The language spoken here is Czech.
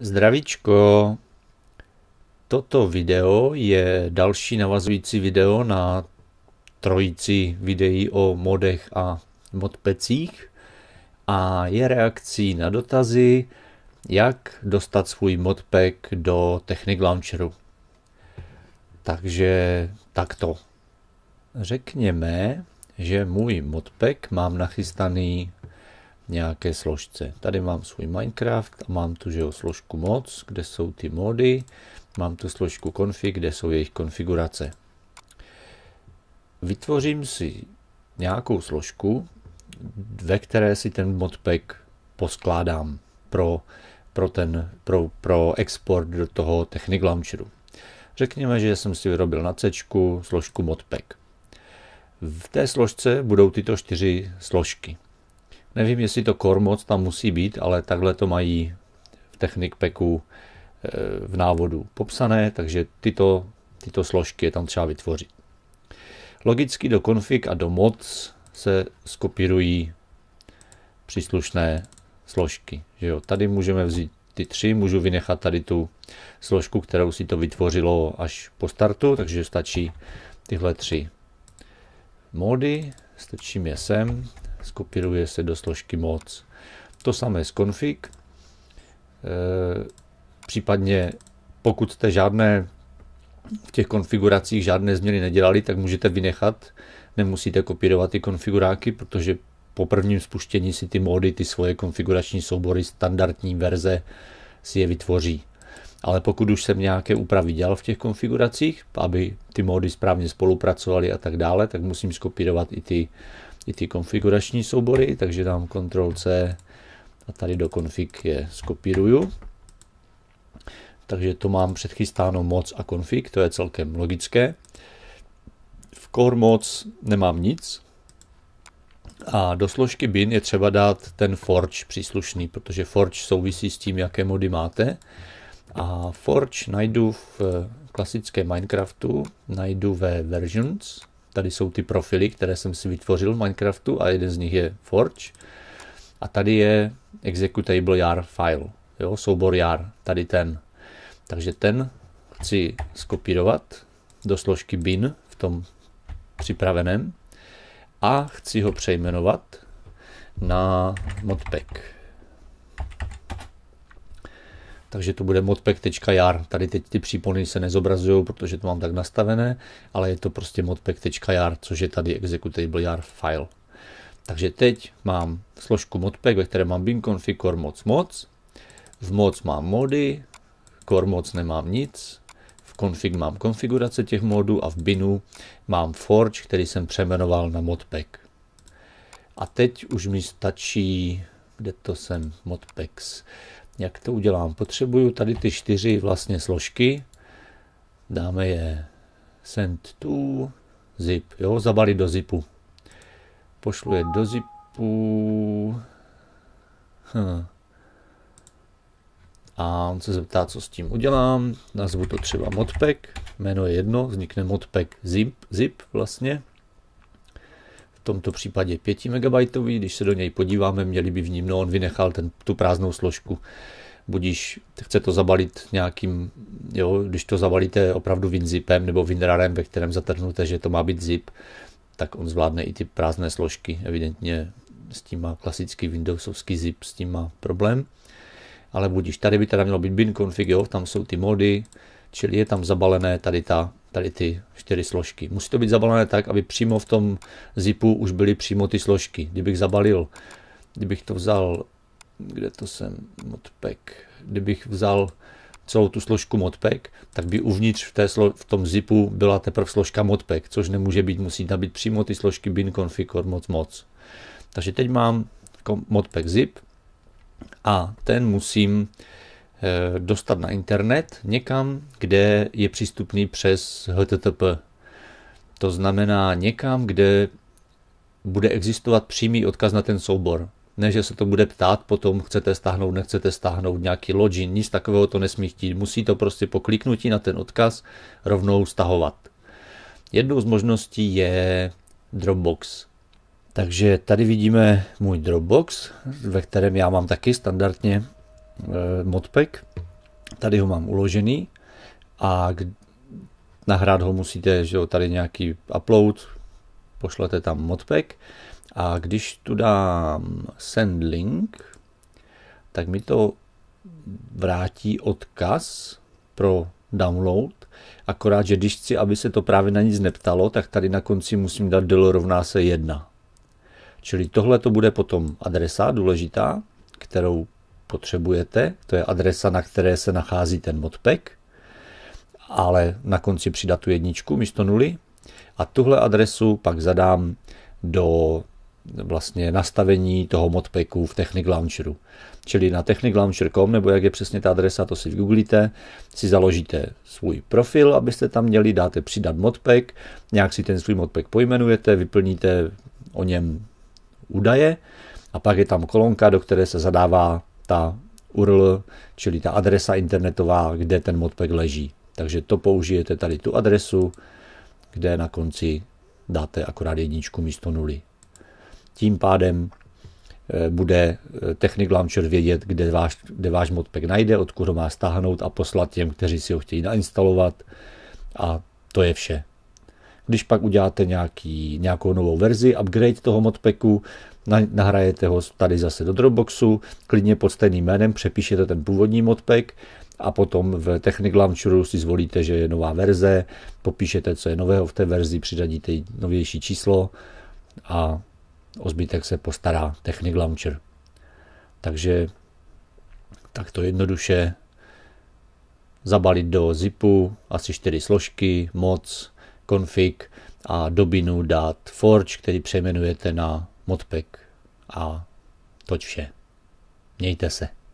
Zdravičko! Toto video je další navazující video na trojici videí o modech a modpecích a je reakcí na dotazy, jak dostat svůj modpack do Technic Launcheru. Takže takto. Řekněme, že můj modpack mám nachystaný nějaké složce. Tady mám svůj Minecraft a mám tu že jo, složku mods, kde jsou ty mody, mám tu složku config, kde jsou jejich konfigurace. Vytvořím si nějakou složku, ve které si ten modpack poskládám pro, pro, ten, pro, pro export do toho Technic Launcheru. Řekněme, že jsem si vyrobil na C složku modpack. V té složce budou tyto čtyři složky. Nevím, jestli to kormoc tam musí být, ale takhle to mají v Technic Packu eh, v návodu popsané, takže tyto, tyto složky je tam třeba vytvořit. Logicky do config a do mods se skopírují příslušné složky. Že jo? Tady můžeme vzít ty tři, můžu vynechat tady tu složku, kterou si to vytvořilo až po startu, takže stačí tyhle tři módy, strčím je sem, skopíruje se do složky moc. To samé s config, e, případně pokud jste žádné v těch konfiguracích žádné změny nedělali, tak můžete vynechat, nemusíte kopírovat ty konfiguráky, protože po prvním spuštění si ty módy, ty svoje konfigurační soubory standardní verze si je vytvoří. Ale pokud už jsem nějaké úpravy dělal v těch konfiguracích, aby ty módy správně spolupracovaly a tak dále, tak musím skopírovat i ty i ty konfigurační soubory, takže dám Ctrl C a tady do config je skopíruju. Takže to mám předchystáno moc a config, to je celkem logické. V core moc nemám nic, a do složky bin je třeba dát ten forge příslušný, protože forge souvisí s tím, jaké mody máte. A forge najdu v eh, klasické Minecraftu, najdu ve versions Tady jsou ty profily, které jsem si vytvořil v Minecraftu a jeden z nich je Forge. A tady je executable jar file, jo, soubor jar, tady ten. Takže ten chci skopírovat do složky bin v tom připraveném a chci ho přejmenovat na modpack takže to bude modpack.jar. Tady teď ty přípony se nezobrazují, protože to mám tak nastavené, ale je to prostě modpack.jar, což je tady executable jar file. Takže teď mám složku modpack, ve které mám bin config core moc moc, v moc mám mody, core moc nemám nic, v config mám konfigurace těch modů a v binu mám forge, který jsem přejmenoval na modpack. A teď už mi stačí, kde to jsem, modpacks. Jak to udělám? Potřebuju tady ty čtyři vlastně složky. Dáme je send to zip, jo, zabali do zipu. Pošlu je do zipu. Hm. A on se zeptá, co s tím udělám. Nazvu to třeba modpack, jméno je jedno, vznikne modpack zip, zip vlastně tomto případě 5 MB, když se do něj podíváme, měli by v ním, no on vynechal ten, tu prázdnou složku, budíš chce to zabalit nějakým, jo, když to zabalíte opravdu WinZipem nebo WinRARem, ve kterém zatrhnete, že to má být zip, tak on zvládne i ty prázdné složky. Evidentně s tím má klasický Windowsovský zip, s tím má problém. Ale budíš, tady by teda mělo být bin config, jo, tam jsou ty mody, čili je tam zabalené tady ta tady ty čtyři složky. Musí to být zabalené tak, aby přímo v tom zipu už byly přímo ty složky. Kdybych zabalil, kdybych to vzal, kde to jsem, modpack, kdybych vzal celou tu složku modpack, tak by uvnitř v, té slo- v tom zipu byla teprve složka modpack, což nemůže být, musí tam být přímo ty složky bin configure moc moc. Takže teď mám modpack zip a ten musím Eh, dostat na internet někam, kde je přístupný přes HTTP. To znamená někam, kde bude existovat přímý odkaz na ten soubor. Ne, že se to bude ptát, potom chcete stáhnout, nechcete stáhnout nějaký login, nic takového to nesmí chtít. Musí to prostě po kliknutí na ten odkaz rovnou stahovat. Jednou z možností je Dropbox. Takže tady vidíme můj Dropbox, ve kterém já mám taky standardně Eh, modpack. Tady ho mám uložený a nahrát ho musíte, že jo, tady nějaký upload, pošlete tam modpack a když tu dám send link, tak mi to vrátí odkaz pro download, akorát, že když chci, aby se to právě na nic neptalo, tak tady na konci musím dát del rovná se 1. Čili tohle to bude potom adresa důležitá, kterou potřebujete, to je adresa, na které se nachází ten modpack, ale na konci přidat tu jedničku místo nuly a tuhle adresu pak zadám do vlastně nastavení toho modpacku v Technic Launcheru. Čili na techniclauncher.com, nebo jak je přesně ta adresa, to si vygooglíte, si založíte svůj profil, abyste tam měli, dáte přidat modpack, nějak si ten svůj modpack pojmenujete, vyplníte o něm údaje a pak je tam kolonka, do které se zadává ta URL, čili ta adresa internetová, kde ten modpack leží. Takže to použijete tady tu adresu, kde na konci dáte akorát jedničku místo nuly. Tím pádem eh, bude eh, Technic Launcher vědět, kde váš, kde váš modpack najde, odkud ho má stáhnout a poslat těm, kteří si ho chtějí nainstalovat. A to je vše. Když pak uděláte nějaký, nějakou novou verzi, upgrade toho modpacku, nahrajete ho tady zase do Dropboxu, klidně pod stejným jménem přepíšete ten původní modpack a potom v Technic Launcheru si zvolíte, že je nová verze, popíšete, co je nového v té verzi, přidadíte novější číslo a o zbytek se postará Technic Launcher. Takže tak to jednoduše zabalit do zipu asi čtyři složky, moc, config a do binu dát forge, který přejmenujete na modpack a toť vše. Mějte se.